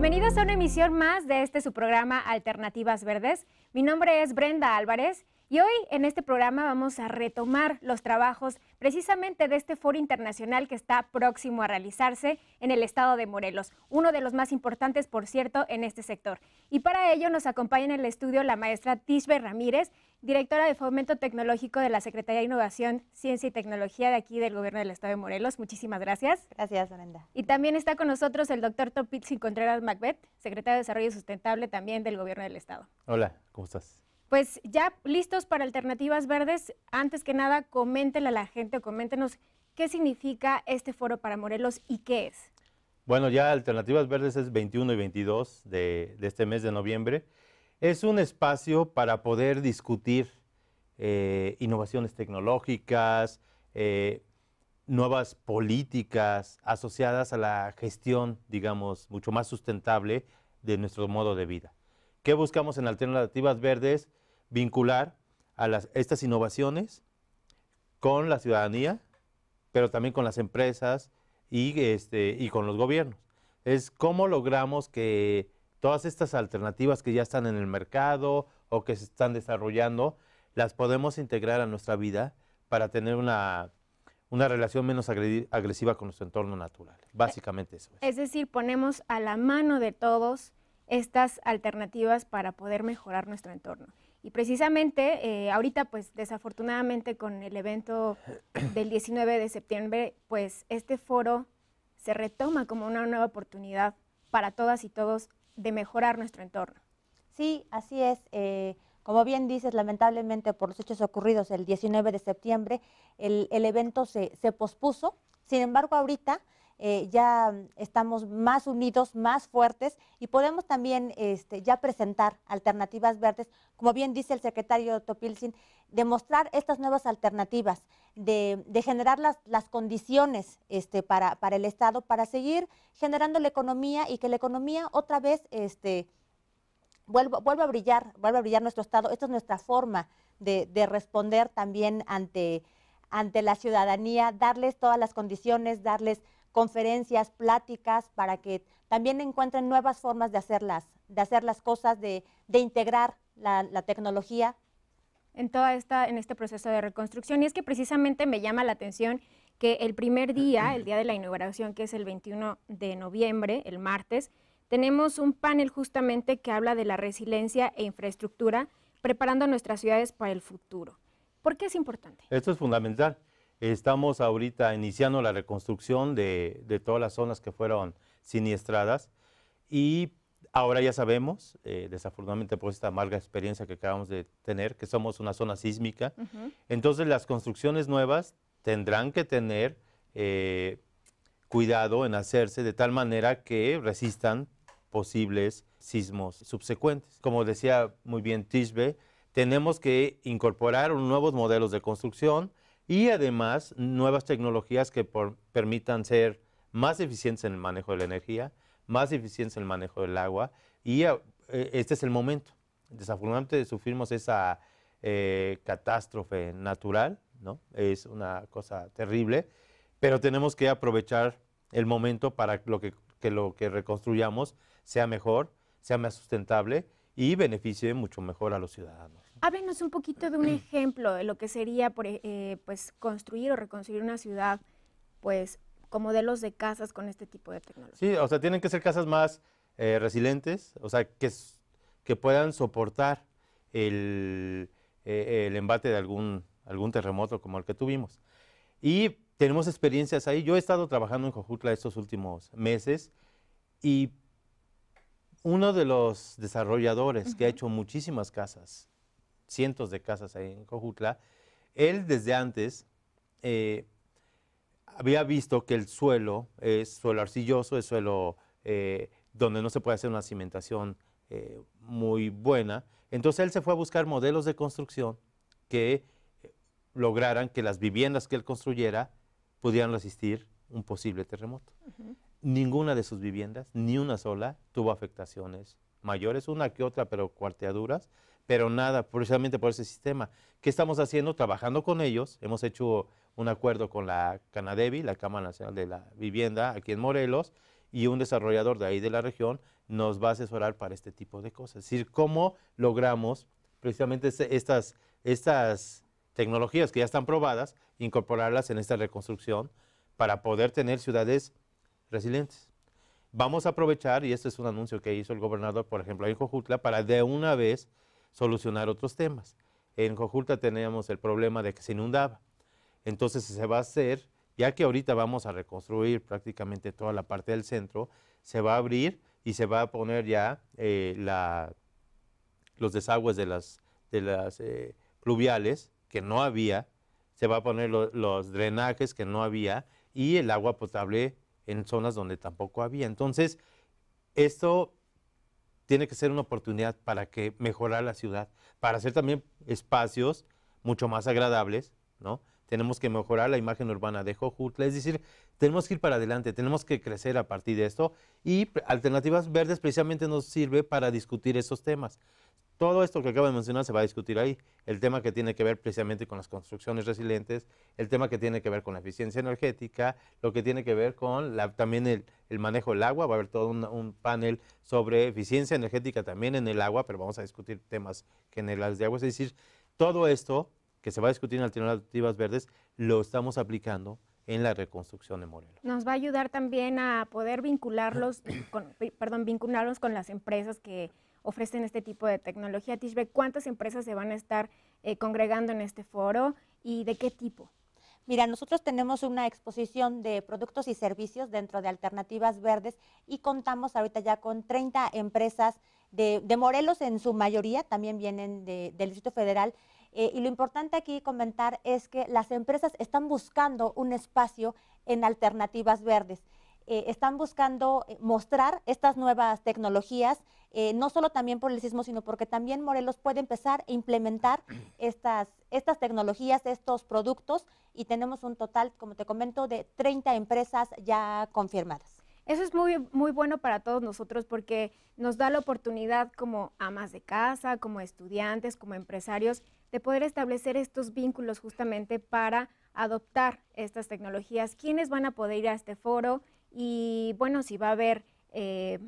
Bienvenidos a una emisión más de este su programa Alternativas Verdes. Mi nombre es Brenda Álvarez y hoy en este programa vamos a retomar los trabajos precisamente de este foro internacional que está próximo a realizarse en el estado de Morelos, uno de los más importantes, por cierto, en este sector. Y para ello nos acompaña en el estudio la maestra Tishbe Ramírez, directora de Fomento Tecnológico de la Secretaría de Innovación, Ciencia y Tecnología de aquí del Gobierno del Estado de Morelos. Muchísimas gracias. Gracias, Brenda. Y también está con nosotros el doctor Topit Contreras Macbeth, secretario de Desarrollo Sustentable también del Gobierno del Estado. Hola, ¿cómo estás? Pues ya listos para alternativas verdes, antes que nada, coméntenle a la gente, coméntenos qué significa este foro para Morelos y qué es. Bueno, ya Alternativas Verdes es 21 y 22 de, este mes de noviembre. Es un espacio para poder discutir eh, innovaciones tecnológicas, eh, nuevas políticas asociadas a la gestión, digamos, mucho más sustentable de nuestro modo de vida. ¿Qué buscamos en Alternativas Verdes? vincular a estas innovaciones con la ciudadanía, pero también con las empresas y, este, y con los gobiernos. Es cómo logramos que todas estas alternativas que ya están en el mercado o que se están desarrollando, las podemos integrar a nuestra vida para tener una, una relación menos agresiva con nuestro entorno natural. Básicamente eso. es decir, ponemos a la mano de todos estas alternativas para poder mejorar nuestro entorno. Y precisamente eh, ahorita, pues desafortunadamente con el evento del 19 de septiembre, pues este foro se retoma como una nueva oportunidad para todas y todos de mejorar nuestro entorno. Sí, así es. Eh, como bien dices, lamentablemente por los hechos ocurridos el 19 de septiembre, el, el evento se, se pospuso. Sin embargo, ahorita eh, ya estamos más unidos, más fuertes y podemos también este, ya presentar alternativas verdes, como bien dice el secretario Topilzin, demostrar estas nuevas alternativas, de, generar las, condiciones este, para, el Estado, para seguir generando la economía y que la economía otra vez este, vuelva, vuelva a brillar, vuelva a brillar nuestro Estado. Esta es nuestra forma de, de responder también ante ante la ciudadanía, darles todas las condiciones, darles conferencias, pláticas, para que también encuentren nuevas formas de hacerlas, de hacer las cosas, de, integrar la, tecnología en toda esta en este proceso de reconstrucción y es que precisamente me llama la atención que el primer día, el día de la inauguración que es el 21 de noviembre, el martes, tenemos un panel justamente que habla de la resiliencia e infraestructura preparando nuestras ciudades para el futuro. ¿Por qué es importante? Esto es fundamental. Estamos ahorita iniciando la reconstrucción de, de todas las zonas que fueron siniestradas y ahora ya sabemos, eh, desafortunadamente por esta amarga experiencia que acabamos de tener, que somos una zona sísmica. Entonces las construcciones nuevas tendrán que tener eh, cuidado en hacerse de tal manera que resistan posibles sismos subsecuentes. Como decía muy bien Tishbe, tenemos que incorporar nuevos modelos de construcción, y además nuevas tecnologías que permitan ser más eficientes en el manejo de la energía, más eficientes en el manejo del agua y eh, este es el momento. Desafortunadamente sufrimos esa eh, catástrofe natural, ¿no? Es una cosa terrible, pero tenemos que aprovechar el momento para que lo que reconstruyamos sea mejor, sea más sustentable y beneficie mucho mejor a los ciudadanos. Háblenos un poquito de un mm. ejemplo de lo que sería e, eh, pues, construir o reconstruir una ciudad pues, con modelos de casas con este tipo de tecnología. Sí, o sea, tienen que ser casas más eh, resilientes, o sea, que, que puedan soportar el, e, el embate de algún, algún terremoto como el que tuvimos. Y tenemos experiencias ahí. Yo he estado trabajando en Jojutla estos últimos meses y uno de los desarrolladores que ha hecho muchísimas casas cientos de casas ahí en Cojutla, él desde antes eh, había visto que el suelo es suelo arcilloso, es suelo eh, donde no se puede hacer una cimentación eh, muy buena. Entonces él se fue a buscar modelos de construcción que lograran que las viviendas que él construyera pudieran resistir un posible terremoto. Ninguna de sus viviendas, ni una sola, tuvo afectaciones mayores, una que otra, pero cuarteaduras, pero nada, precisamente por ese sistema. ¿Qué estamos haciendo? Trabajando con ellos. Hemos hecho un acuerdo con la Canadevi, la Cámara Nacional de la Vivienda, aquí en Morelos, y un desarrollador de ahí de la región nos va a asesorar para este tipo de cosas. Es decir, cómo logramos precisamente estas, estas tecnologías que ya están probadas, incorporarlas en esta reconstrucción para poder tener ciudades resilientes. Vamos a aprovechar, y este es un anuncio que hizo el gobernador, por ejemplo, en Cojutla, para de una vez solucionar otros temas. En Jojulta teníamos el problema de que se inundaba. Entonces se va a hacer, ya que ahorita vamos a reconstruir prácticamente toda la parte del centro, se va a abrir y se va a poner ya eh, los desagües de las, de las eh, pluviales, que no había, se va a poner los drenajes que no había y el agua potable en zonas donde tampoco había. Entonces, esto tiene que ser una oportunidad para que mejorar la ciudad, para hacer también espacios mucho más agradables, ¿no? Tenemos que mejorar la imagen urbana de Jojutla, es decir, tenemos que ir para adelante, tenemos que crecer a partir de esto y Alternativas Verdes precisamente nos sirve para discutir esos temas. Todo esto que acabo de mencionar se va a discutir ahí. El tema que tiene que ver precisamente con las construcciones resilientes, el tema que tiene que ver con la eficiencia energética, lo que tiene que ver con también el, manejo del agua. Va a haber todo un, panel sobre eficiencia energética también en el agua, pero vamos a discutir temas generales de agua. Es decir, todo esto que se va a discutir en alternativas verdes lo estamos aplicando en la reconstrucción de Morelos. Nos va a ayudar también a poder vincularlos, perdón, vincularlos con las empresas que ofrecen este tipo de tecnología. Tishbe, ¿cuántas empresas se van a estar eh, congregando en este foro y de qué tipo? Mira, nosotros tenemos una exposición de productos y servicios dentro de Alternativas Verdes y contamos ahorita ya con 30 empresas de, Morelos en su mayoría, también vienen del Distrito Federal. Eh, y lo importante aquí comentar es que las empresas están buscando un espacio en Alternativas Verdes. Eh, están buscando eh, mostrar estas nuevas tecnologías, eh, no solo también por el sismo, sino porque también Morelos puede empezar a implementar estas, estas tecnologías, estos productos, y tenemos un total, como te comento, de 30 empresas ya confirmadas. Eso es muy, muy bueno para todos nosotros porque nos da la oportunidad como amas de casa, como estudiantes, como empresarios, de poder establecer estos vínculos justamente para adoptar estas tecnologías. ¿Quiénes van a poder ir a este foro? y bueno, si va a haber eh,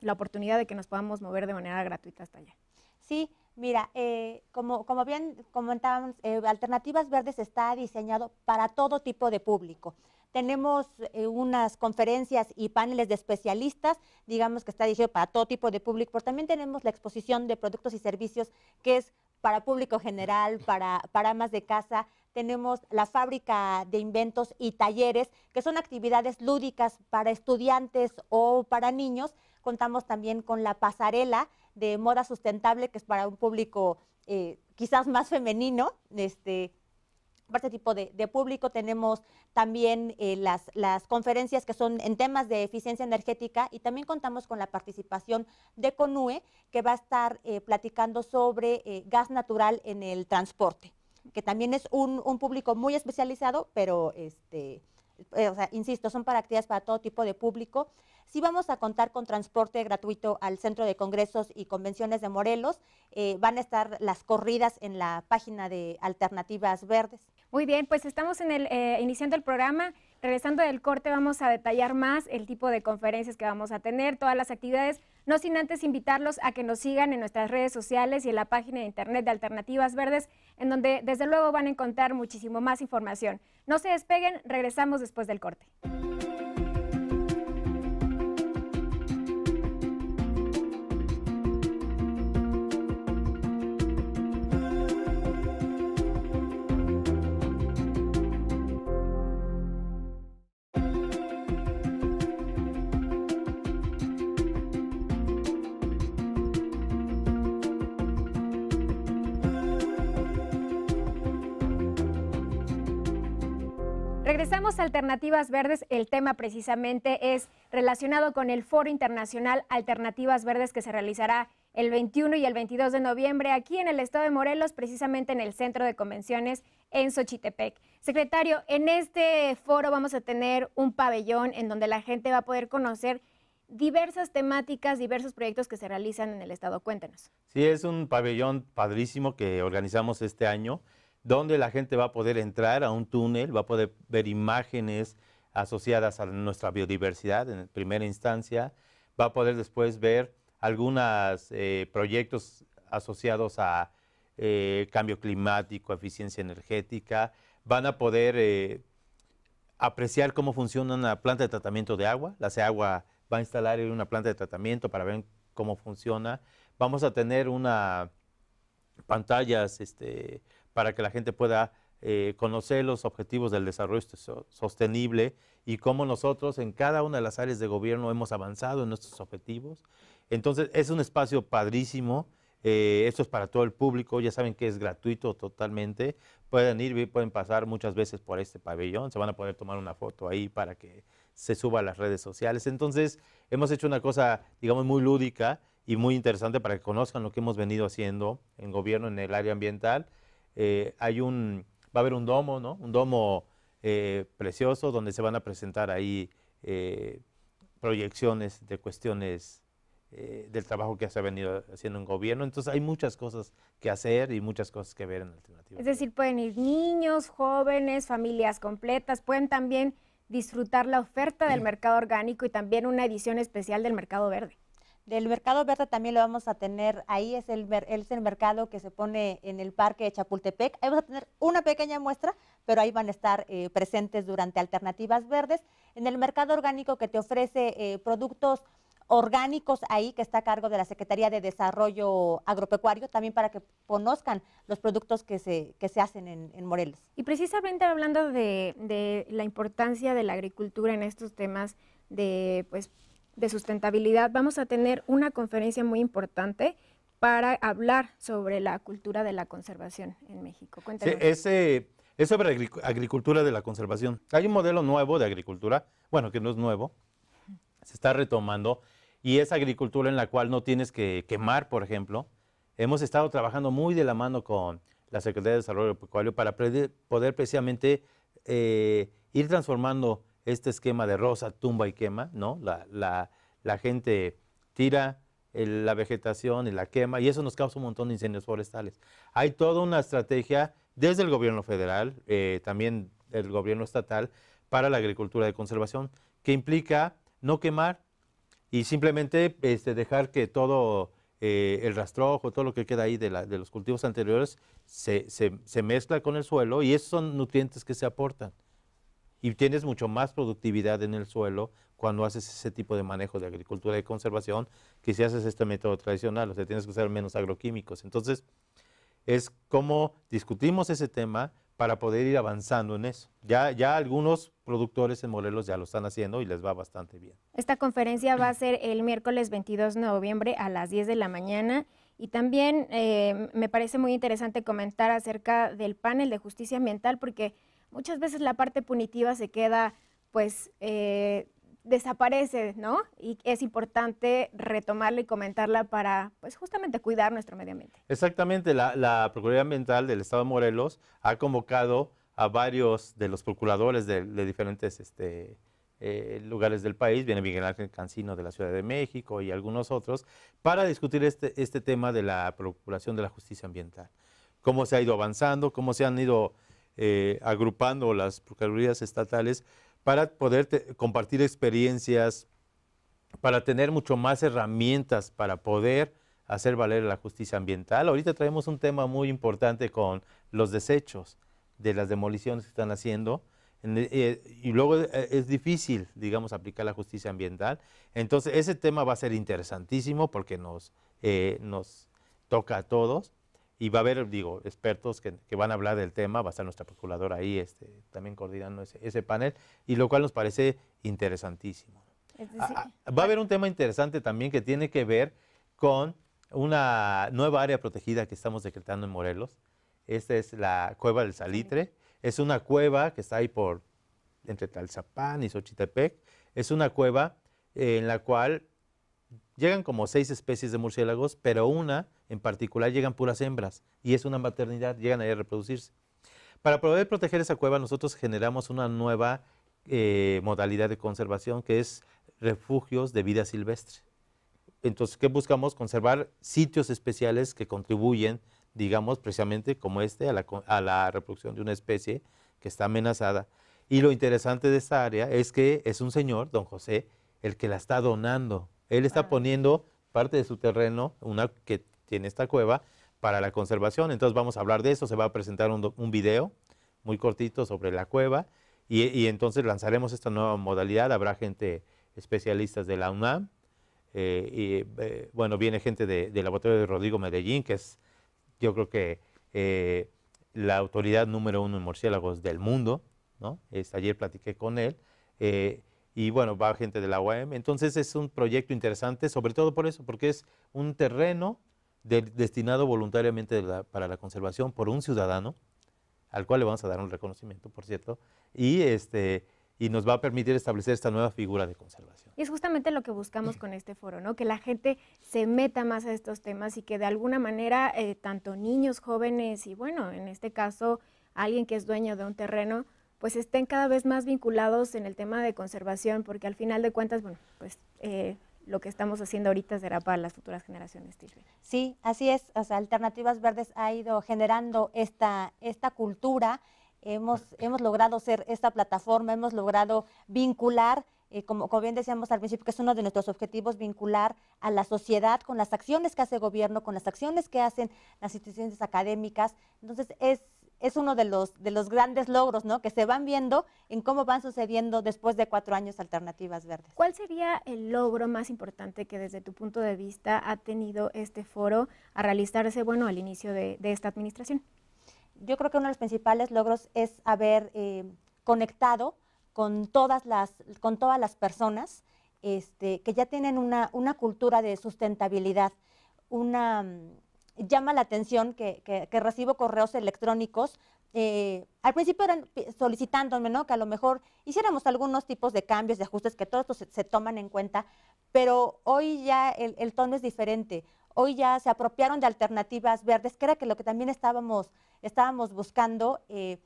la oportunidad de que nos podamos mover de manera gratuita hasta allá. Sí, Mira, eh, como, como bien comentábamos, eh, Alternativas Verdes está diseñado para todo tipo de público. Tenemos unas conferencias y paneles de especialistas, digamos que está diseñado para todo tipo de público, pero también tenemos la exposición de productos y servicios que es para público general, para, para amas de casa, tenemos la fábrica de inventos y talleres, que son actividades lúdicas para estudiantes o para niños. Contamos también con la pasarela de moda sustentable, que es para un público eh, quizás más femenino, este, para este tipo de, público. Tenemos también eh, las, conferencias que son en temas de eficiencia energética y también contamos con la participación de CONUE, que va a estar eh, platicando sobre gas natural en el transporte que también es un, público muy especializado, pero este, eh, insisto, son para actividades para todo tipo de público. Si vamos a contar con transporte gratuito al Centro de Congresos y Convenciones de Morelos. Eh, van a estar las corridas en la página de Alternativas Verdes. Muy bien, pues estamos en el, eh, iniciando el programa. Regresando del corte vamos a detallar más el tipo de conferencias que vamos a tener, todas las actividades, no sin antes invitarlos a que nos sigan en nuestras redes sociales y en la página de internet de Alternativas Verdes, en donde desde luego van a encontrar muchísimo más información. No se despeguen, regresamos después del corte. Alternativas Verdes, el tema precisamente es relacionado con el Foro Internacional Alternativas Verdes que se realizará el 21 y el 22 de noviembre aquí en el estado de Morelos, precisamente en el Centro de Convenciones en Xochitepec. Secretario, en este foro vamos a tener un pabellón en donde la gente va a poder conocer diversas temáticas, diversos proyectos que se realizan en el estado. Cuéntenos. Sí, es un pabellón padrísimo que organizamos este año donde la gente va a poder entrar a un túnel, va a poder ver imágenes asociadas a nuestra biodiversidad en primera instancia, va a poder después ver algunos eh, proyectos asociados a eh, cambio climático, eficiencia energética, van a poder eh, apreciar cómo funciona una planta de tratamiento de agua, la agua va a instalar una planta de tratamiento para ver cómo funciona, vamos a tener una pantallas este, para que la gente pueda eh, conocer los objetivos del desarrollo este sostenible y cómo nosotros en cada una de las áreas de gobierno hemos avanzado en nuestros objetivos. Entonces, es un espacio padrísimo. Eh, esto es para todo el público, ya saben que es gratuito totalmente. Pueden ir, pueden pasar muchas veces por este pabellón, se van a poder tomar una foto ahí para que se suba a las redes sociales. Entonces, hemos hecho una cosa, digamos, muy lúdica y muy interesante para que conozcan lo que hemos venido haciendo en gobierno en el área ambiental eh, hay un, va a haber un domo, ¿no? Un domo eh, precioso donde se van a presentar ahí eh, proyecciones de cuestiones del trabajo que se ha venido haciendo en gobierno. Entonces hay muchas cosas que hacer y muchas cosas que ver en alternativa. Es decir, pueden ir niños, jóvenes, familias completas, pueden también disfrutar la oferta del mercado orgánico y también una edición especial del mercado verde. Del mercado verde también lo vamos a tener ahí, es el, es el mercado que se pone en el parque de Chapultepec. Ahí vamos a tener una pequeña muestra, pero ahí van a estar eh, presentes durante alternativas verdes. En el mercado orgánico que te ofrece eh, productos orgánicos ahí que está a cargo de la Secretaría de Desarrollo Agropecuario, también para que conozcan los productos que se, se hacen en, en Morelos. Y precisamente hablando de, de, la importancia de la agricultura en estos temas de pues de sustentabilidad vamos a tener una conferencia muy importante para hablar sobre la cultura de la conservación en México. Cuéntanos. ese, es sobre agricultura de la conservación. Hay un modelo nuevo de agricultura, bueno, que no es nuevo, se está retomando, y es agricultura en la cual no tienes que quemar, por ejemplo. Hemos estado trabajando muy de la mano con la Secretaría de Desarrollo Pecuario para poder precisamente eh, ir transformando este esquema de rosa, tumba y quema, ¿no? La, gente tira la vegetación y la quema y eso nos causa un montón de incendios forestales. Hay toda una estrategia desde el gobierno federal, eh, también el gobierno estatal, para la agricultura de conservación, que implica no quemar y simplemente este, dejar que todo eh, el rastrojo, todo lo que queda ahí de, de los cultivos anteriores, se, se mezcla con el suelo y esos son nutrientes que se aportan y tienes mucho más productividad en el suelo cuando haces ese tipo de manejo de agricultura y conservación que si haces este método tradicional, o sea, tienes que usar menos agroquímicos. Entonces, es como discutimos ese tema para poder ir avanzando en eso. Ya, ya algunos productores en Morelos ya lo están haciendo y les va bastante bien. Esta conferencia va a ser el miércoles 22 de noviembre a las 10 de la mañana. Y también eh, me parece muy interesante comentar acerca del panel de justicia ambiental porque muchas veces la parte punitiva se queda, pues, eh, desaparece, ¿no? Y es importante retomarla y comentarla para, pues, justamente cuidar nuestro medio ambiente. Exactamente, la, Procuraduría Ambiental del Estado de Morelos ha convocado a varios de los procuradores de, diferentes este, eh, lugares del país, viene Miguel Ángel Cancino de la Ciudad de México y algunos otros, para discutir este, este tema de la procuración de la justicia ambiental. Cómo se ha ido avanzando, cómo se han ido eh, agrupando las Procuradurías estatales para poder compartir experiencias, para tener mucho más herramientas para poder hacer valer la justicia ambiental. Ahorita traemos un tema muy importante con los desechos de las demoliciones que están haciendo. Eh, y luego eh, es difícil, digamos, aplicar la justicia ambiental. Entonces, ese tema va a ser interesantísimo porque nos toca a todos y va a haber, digo, expertos que, van a hablar del tema, va a estar nuestra procuradora ahí este, también coordinando ese, panel, y lo cual nos parece interesantísimo. Ah, ah, va a haber un tema interesante también que tiene que ver con una nueva área protegida que estamos decretando en Morelos. Esta es la Cueva del Salitre. Es una cueva que está ahí por entre Talzapán y Xochitepec. Es una cueva en la cual llegan como seis especies de murciélagos, pero una en particular llegan puras hembras y es una maternidad, llegan ahí a reproducirse. Para poder proteger esa cueva nosotros generamos una nueva eh, modalidad de conservación que es refugios de vida silvestre. Entonces, ¿qué buscamos? Conservar sitios especiales que contribuyen, digamos, precisamente como este, a la, a la reproducción de una especie que está amenazada. Y lo interesante de esta área es que es un señor, don José, el que la está donando él está ah. poniendo parte de su terreno, una que tiene esta cueva, para la conservación. Entonces vamos a hablar de eso. Se va a presentar un, video muy cortito sobre la cueva y, entonces lanzaremos esta nueva modalidad. Habrá gente, especialistas de la UNAM. Eh, y eh, bueno, viene gente del laboratorio de Rodrigo Medellín, que es yo creo que eh, la autoridad número uno en murciélagos del mundo. ¿no? Es, ayer platiqué con él y bueno, va gente de la UAM. Entonces es un proyecto interesante, sobre todo por eso, porque es un terreno destinado voluntariamente para la conservación por un ciudadano, al cual le vamos a dar un reconocimiento, por cierto, y este y nos va a permitir establecer esta nueva figura de conservación. Y es justamente lo que buscamos con este foro, ¿no? Que la gente se meta más a estos temas y que de alguna manera eh, tanto niños, jóvenes y bueno, en este caso alguien que es dueño de un terreno, pues estén cada vez más vinculados en el tema de conservación, porque al final de cuentas, bueno, pues eh, lo que estamos haciendo ahorita será para las futuras generaciones. Sí, así es. O Alternativas Verdes ha ido generando esta, esta cultura. Hemos, hemos logrado ser esta plataforma, hemos logrado vincular, eh, como, bien decíamos al principio, que es uno de nuestros objetivos, vincular a la sociedad con las acciones que hace el gobierno, con las acciones que hacen las instituciones académicas. Entonces, es, es uno de los, de los grandes logros ¿no? que se van viendo en cómo van sucediendo después de cuatro años alternativas verdes. ¿Cuál sería el logro más importante que desde tu punto de vista ha tenido este foro a realizarse bueno, al inicio de, esta administración? Yo creo que uno de los principales logros es haber eh, conectado con todas las, con todas las personas este, que ya tienen una, una cultura de sustentabilidad, una llama la atención que, que, recibo correos electrónicos. Eh, al principio eran solicitándome, ¿no? Que a lo mejor hiciéramos algunos tipos de cambios, de ajustes, que todos se, se toman en cuenta, pero hoy ya el, tono es diferente. Hoy ya se apropiaron de alternativas verdes, que era que lo que también estábamos, estábamos buscando. Eh,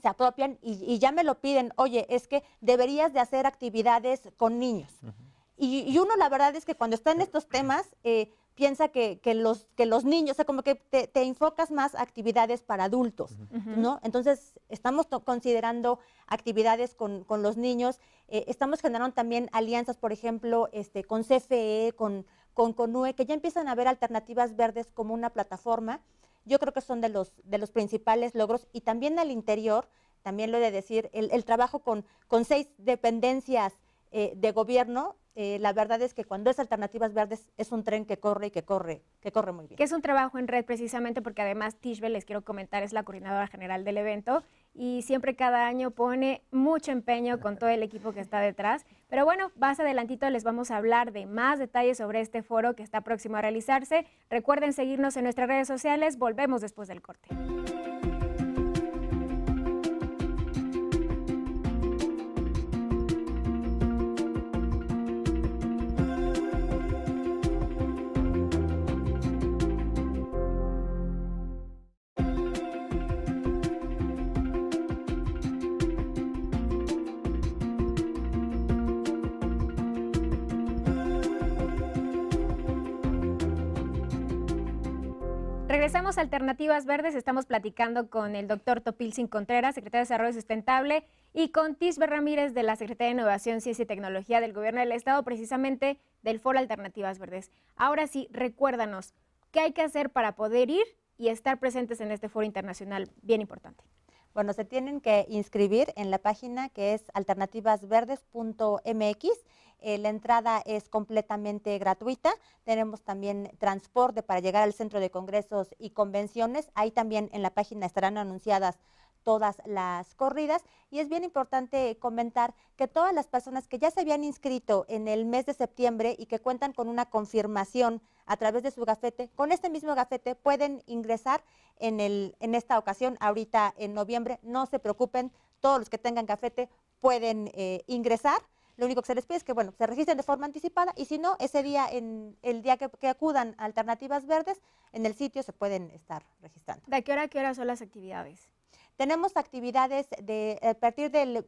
se apropian y, ya me lo piden, oye, es que deberías de hacer actividades con niños. y, uno la verdad es que cuando está en estos temas, eh, piensa que, que, los, que los niños, o sea, como que te, enfocas más a actividades para adultos, ¿no? Entonces, estamos considerando actividades con, con los niños, eh, estamos generando también alianzas, por ejemplo, este, con CFE, con, con CONUE, que ya empiezan a ver alternativas verdes como una plataforma. Yo creo que son de los, de los principales logros y también al interior, también lo he de decir, el, trabajo con, con seis dependencias eh, de gobierno eh, la verdad es que cuando es Alternativas Verdes es un tren que corre y que corre, que corre muy bien. Que es un trabajo en red precisamente porque además Tishbe, les quiero comentar, es la coordinadora general del evento y siempre cada año pone mucho empeño con todo el equipo que está detrás. Pero bueno, más adelantito les vamos a hablar de más detalles sobre este foro que está próximo a realizarse. Recuerden seguirnos en nuestras redes sociales, volvemos después del corte. Regresamos a Alternativas Verdes. Estamos platicando con el doctor Sin Contreras, secretario de Desarrollo Sustentable, y con Tisber Ramírez de la Secretaría de Innovación, Ciencia y Tecnología del Gobierno del Estado, precisamente del Foro Alternativas Verdes. Ahora sí, recuérdanos, ¿qué hay que hacer para poder ir y estar presentes en este foro internacional bien importante? Bueno, se tienen que inscribir en la página que es alternativasverdes.mx. Eh, la entrada es completamente gratuita. Tenemos también transporte para llegar al centro de congresos y convenciones. Ahí también en la página estarán anunciadas todas las corridas. Y es bien importante comentar que todas las personas que ya se habían inscrito en el mes de septiembre y que cuentan con una confirmación a través de su gafete, con este mismo gafete pueden ingresar en, el, en esta ocasión, ahorita en noviembre. No se preocupen, todos los que tengan gafete pueden eh, ingresar. Lo único que se les pide es que, bueno, se registren de forma anticipada y si no, ese día, en el día que, acudan a Alternativas Verdes, en el sitio se pueden estar registrando. ¿De qué hora a qué hora son las actividades? Tenemos actividades de, a partir del,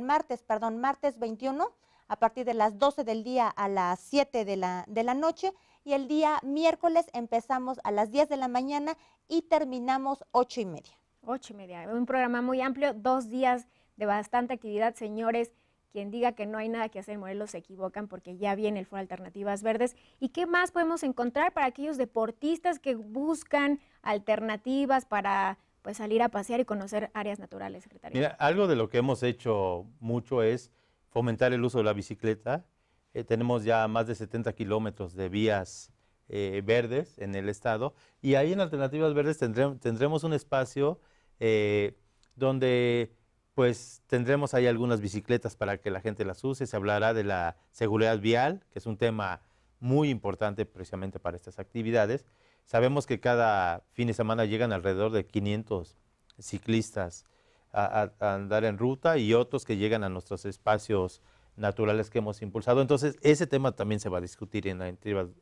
martes, perdón, martes 21, a partir de las 12 del día a las 7 de la, de la noche y el día miércoles empezamos a las 10 de la mañana y terminamos 8 y media. 8 y media, un programa muy amplio, dos días de bastante actividad, señores. Quien diga que no hay nada que hacer en Morelos se equivocan porque ya viene el Foro Alternativas Verdes. ¿Y qué más podemos encontrar para aquellos deportistas que buscan alternativas para pues salir a pasear y conocer áreas naturales, secretaria. Mira, algo de lo que hemos hecho mucho es fomentar el uso de la bicicleta. Eh, tenemos ya más de 70 kilómetros de vías eh, verdes en el estado y ahí en Alternativas Verdes tendremos, un espacio eh, donde pues tendremos ahí algunas bicicletas para que la gente las use. Se hablará de la seguridad vial, que es un tema muy importante precisamente para estas actividades. Sabemos que cada fin de semana llegan alrededor de 500 ciclistas a, andar en ruta y otros que llegan a nuestros espacios naturales que hemos impulsado. Entonces, ese tema también se va a discutir en la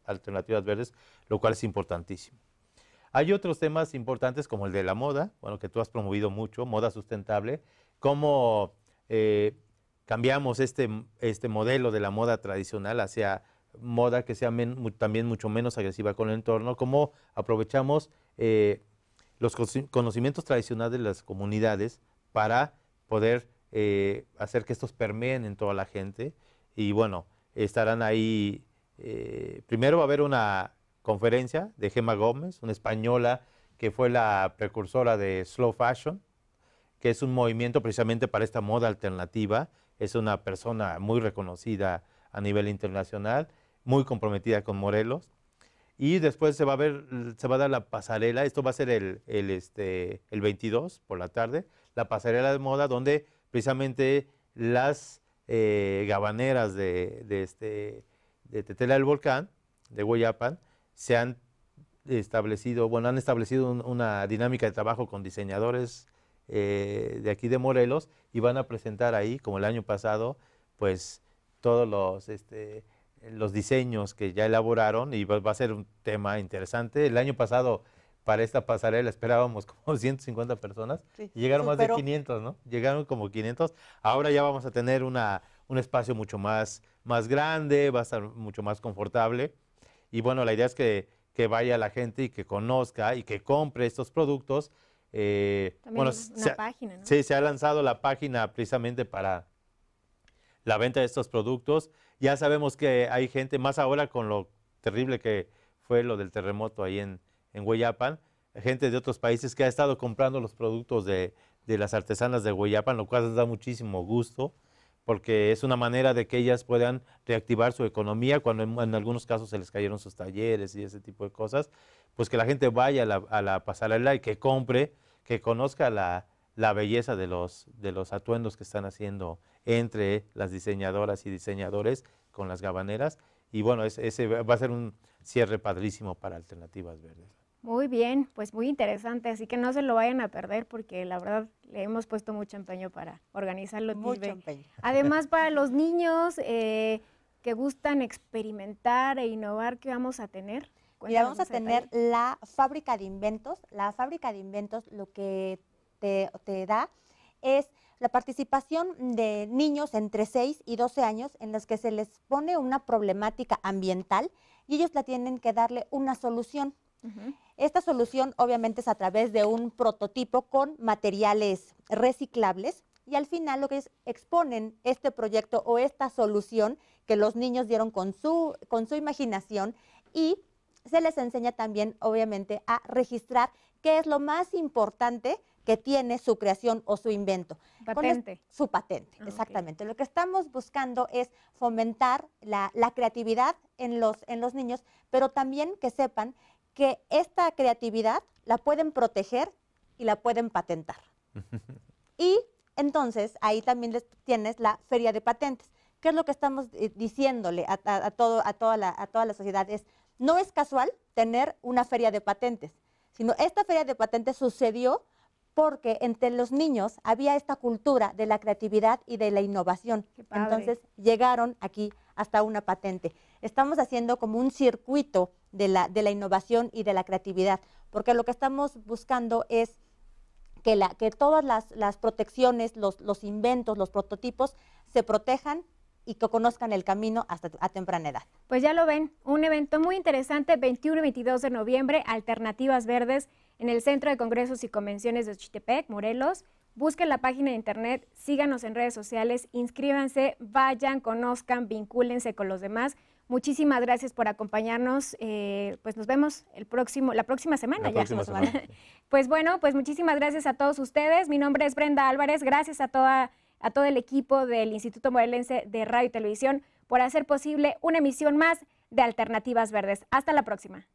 Alternativas Verdes, lo cual es importantísimo. Hay otros temas importantes como el de la moda, bueno, que tú has promovido mucho, moda sustentable, cómo eh, cambiamos este, este modelo de la moda tradicional hacia moda que sea también mucho menos agresiva con el entorno, cómo aprovechamos eh, los conocimientos tradicionales de las comunidades para poder eh, hacer que estos permeen en toda la gente. Y bueno, estarán ahí, eh, primero va a haber una conferencia de Gemma Gómez, una española que fue la precursora de Slow Fashion, que es un movimiento precisamente para esta moda alternativa. Es una persona muy reconocida a nivel internacional muy comprometida con Morelos. Y después se va a ver, se va a dar la pasarela, esto va a ser el, el, este, el 22 por la tarde, la pasarela de moda donde precisamente las eh, gabaneras de, de, este, de Tetela del Volcán, de Guayapan, se han establecido, bueno, han establecido una dinámica de trabajo con diseñadores eh, de aquí de Morelos y van a presentar ahí, como el año pasado, pues todos los... Este, los diseños que ya elaboraron y va, a ser un tema interesante. El año pasado para esta pasarela esperábamos como 150 personas y llegaron más de 500, ¿no? Llegaron como 500. Ahora ya vamos a tener una, un espacio mucho más, más grande, va a estar mucho más confortable. Y bueno, la idea es que, que vaya la gente y que conozca y que compre estos productos. Eh, También bueno, una página, ¿no? Sí, se ha lanzado la página precisamente para, la venta de estos productos. Ya sabemos que hay gente, más ahora con lo terrible que fue lo del terremoto ahí en, en Hueyapan, gente de otros países que ha estado comprando los productos de, las artesanas de Hueyapan, lo cual les da muchísimo gusto, porque es una manera de que ellas puedan reactivar su economía cuando en, algunos casos se les cayeron sus talleres y ese tipo de cosas, pues que la gente vaya a la, a la pasarela y que compre, que conozca la, la belleza de los, de los atuendos que están haciendo entre las diseñadoras y diseñadores con las gabaneras. Y bueno, ese, va a ser un cierre padrísimo para Alternativas Verdes. Muy bien, pues muy interesante, así que no se lo vayan a perder porque la verdad le hemos puesto mucho empeño para organizarlo. Mucho Además para los niños eh, que gustan experimentar e innovar, ¿qué vamos a tener? Ya vamos a tener la fábrica de inventos. La fábrica de inventos lo que te, da es la participación de niños entre 6 y 12 años en los que se les pone una problemática ambiental y ellos la tienen que darle una solución. Esta solución obviamente es a través de un prototipo con materiales reciclables y al final lo que es exponen este proyecto o esta solución que los niños dieron con su, con su imaginación y se les enseña también obviamente a registrar qué es lo más importante que tiene su creación o su invento. Patente. su patente, exactamente. Lo que estamos buscando es fomentar la, creatividad en los, niños, pero también que sepan que esta creatividad la pueden proteger y la pueden patentar. y entonces ahí también tienes la feria de patentes. ¿Qué es lo que estamos eh, diciéndole a, todo, a, toda la, a toda la sociedad? Es, no es casual tener una feria de patentes, sino esta feria de patentes sucedió porque entre los niños había esta cultura de la creatividad y de la innovación. Entonces llegaron aquí hasta una patente. Estamos haciendo como un circuito de la, de la innovación y de la creatividad, porque lo que estamos buscando es que, la, que todas las, las protecciones, los, los inventos, los prototipos se protejan y que conozcan el camino hasta a temprana edad. Pues ya lo ven, un evento muy interesante, 21 y 22 de noviembre, Alternativas Verdes, en el Centro de Congresos y Convenciones de Chitepec, Morelos. Busquen la página de internet, síganos en redes sociales, inscríbanse, vayan, conozcan, vincúlense con los demás. Muchísimas gracias por acompañarnos. Eh, pues nos vemos el próximo, la próxima semana la ya. Próxima semana. Pues bueno, pues muchísimas gracias a todos ustedes. Mi nombre es Brenda Álvarez. Gracias a toda a todo el equipo del Instituto Morelense de Radio y Televisión por hacer posible una emisión más de Alternativas Verdes. Hasta la próxima.